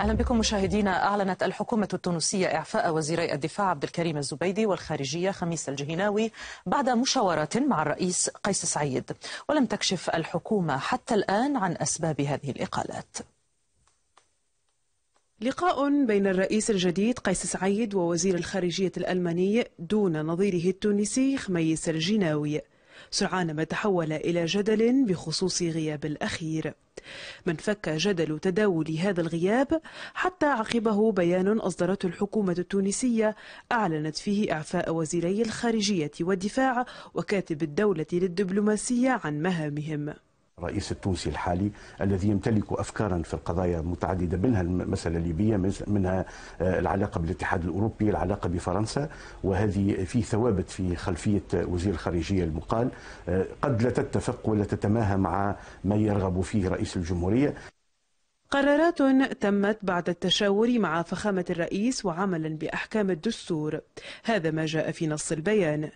أهلا بكم مشاهدينا أعلنت الحكومة التونسية إعفاء وزيري الدفاع عبد الكريم الزبيدي والخارجية خميس الجهناوي بعد مشاورات مع الرئيس قيس سعيد ولم تكشف الحكومة حتى الآن عن أسباب هذه الإقالات لقاء بين الرئيس الجديد قيس سعيد ووزير الخارجية الألماني دون نظيره التونسي خميس الجناوي سرعان ما تحول إلى جدل بخصوص غياب الأخير ما انفك جدل تداول هذا الغياب حتى عقبه بيان أصدرته الحكومة التونسية أعلنت فيه إعفاء وزيري الخارجية والدفاع وكاتب الدولة للدبلوماسية عن مهامهم الرئيس التونسي الحالي الذي يمتلك افكارا في القضايا متعدده منها المساله الليبيه منها آه، العلاقه بالاتحاد الاوروبي العلاقه بفرنسا وهذه في ثوابت في خلفيه وزير الخارجيه المقال آه، قد لا تتفق ولا تتماهى مع ما يرغب فيه رئيس الجمهوريه قرارات تمت بعد التشاور مع فخامة الرئيس وعملا بأحكام الدستور هذا ما جاء في نص البيان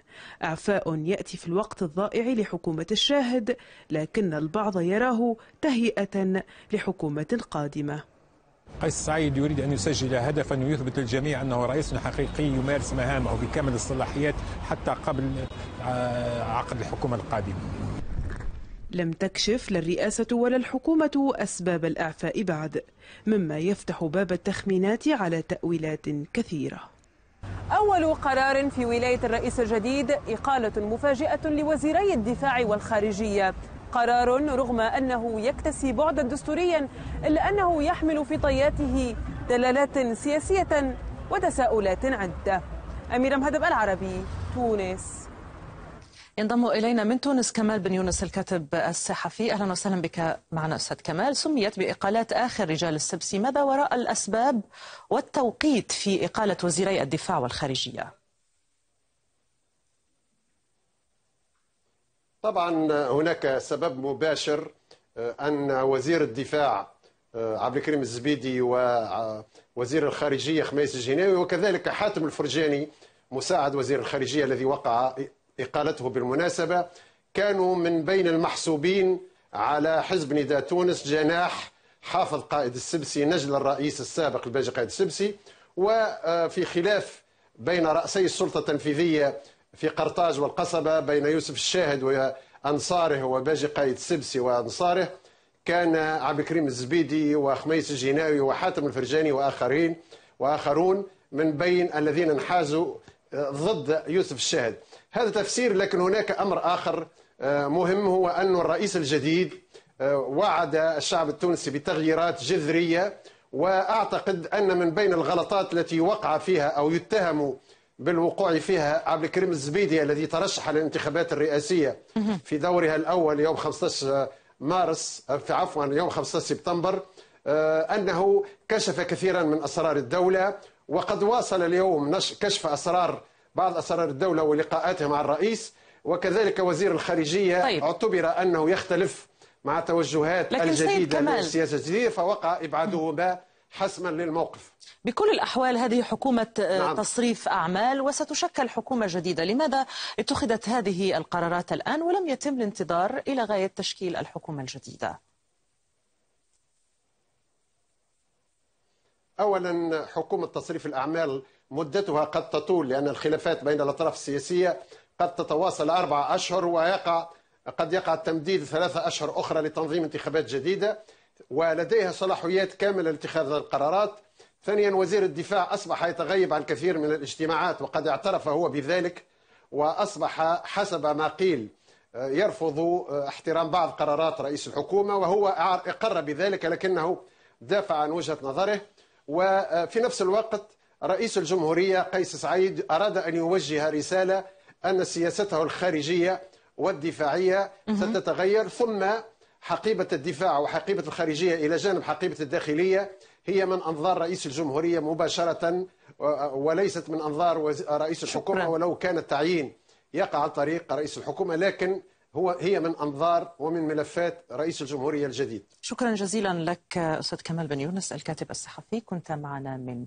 إعفاء يأتي في الوقت الضائع لحكومة الشاهد لكن البعض يراه تهيئة لحكومة قادمة قيس سعيد يريد أن يسجل هدفا ويثبت للجميع أنه رئيس حقيقي يمارس مهامه بكامل الصلاحيات حتى قبل آه، عقد الحكومة القادمة لم تكشف لا الرئاسة ولا الحكومة أسباب الإعفاء بعد مما يفتح باب التخمينات على تأويلات كثيرة أول قرار في ولاية الرئيس الجديد إقالة مفاجئة لوزيري الدفاع والخارجية قرار رغم أنه يكتسي بعدا دستوريا إلا أنه يحمل في طياته دلالات سياسية وتساؤلات عدة أميرة مهدب العربي تونس ينضم إلينا من تونس كمال بن يونس الكاتب الصحفي أهلا وسهلا بك معنا أستاذ كمال سميت بإقالات آخر رجال السبسي ماذا وراء الأسباب والتوقيت في إقالة وزيري الدفاع والخارجية طبعا هناك سبب مباشر آه، أن وزير الدفاع آه، عبد الكريم الزبيدي ووزير الخارجية خميس الجناوي وكذلك حاتم الفرجاني مساعد وزير الخارجية الذي وقع إقالته بالمناسبة كانوا من بين المحسوبين على حزب نداء تونس جناح حافظ قائد السبسي نجل الرئيس السابق الباجي قائد السبسي وفي خلاف بين رأسي السلطة التنفيذية في قرطاج والقصبة بين يوسف الشاهد وأنصاره وباجي قائد السبسي وأنصاره كان عبد الكريم الزبيدي وخميس الجناوي وحاتم الفرجاني وآخرين وآخرون من بين الذين انحازوا ضد يوسف الشاهد هذا تفسير لكن هناك أمر آخر آه، مهم هو أن الرئيس الجديد آه، وعد الشعب التونسي بتغييرات جذرية وأعتقد أن من بين الغلطات التي وقع فيها أو يتهم بالوقوع فيها عبد الكريم الزبيدي الذي ترشح للانتخابات الرئاسية في دورها الأول يوم 15 مارس آه، في عفوا يوم 15 سبتمبر أنه كشف كثيرا من أسرار الدولة وقد واصل اليوم كشف أسرار بعض أسرار الدولة ولقاءاته مع الرئيس وكذلك وزير الخارجية طيب. اعتبر أنه يختلف مع توجهات لكن الجديدة للسياسة الجديدة فوقع إبعادهما حسما للموقف بكل الأحوال هذه حكومة آه، نعم. تصريف أعمال وستشكل حكومة جديدة لماذا اتخذت هذه القرارات الآن ولم يتم الانتظار إلى غاية تشكيل الحكومة الجديدة؟ اولا حكومه تصريف الاعمال مدتها قد تطول لان الخلافات بين الاطراف السياسيه قد تتواصل اربع اشهر ويقع قد يقع التمديد ثلاثه اشهر اخرى لتنظيم انتخابات جديده ولديها صلاحيات كامله لاتخاذ القرارات. ثانيا وزير الدفاع اصبح يتغيب عن كثير من الاجتماعات وقد اعترف هو بذلك واصبح حسب ما قيل آه، يرفض آه، احترام بعض قرارات رئيس الحكومه وهو اقر بذلك لكنه دافع عن وجهه نظره. وفي نفس الوقت رئيس الجمهورية قيس سعيد أراد أن يوجه رسالة أن سياسته الخارجية والدفاعية ستتغير ثم حقيبة الدفاع وحقيبة الخارجية إلى جانب حقيبة الداخلية هي من أنظار رئيس الجمهورية مباشرة وليست من أنظار رئيس الحكومة ولو كان التعيين يقع عن طريق رئيس الحكومة لكن هو هي من انظار ومن ملفات رئيس الجمهوريه الجديد. شكرا جزيلا لك استاذ كمال بن يونس الكاتب الصحفي كنت معنا من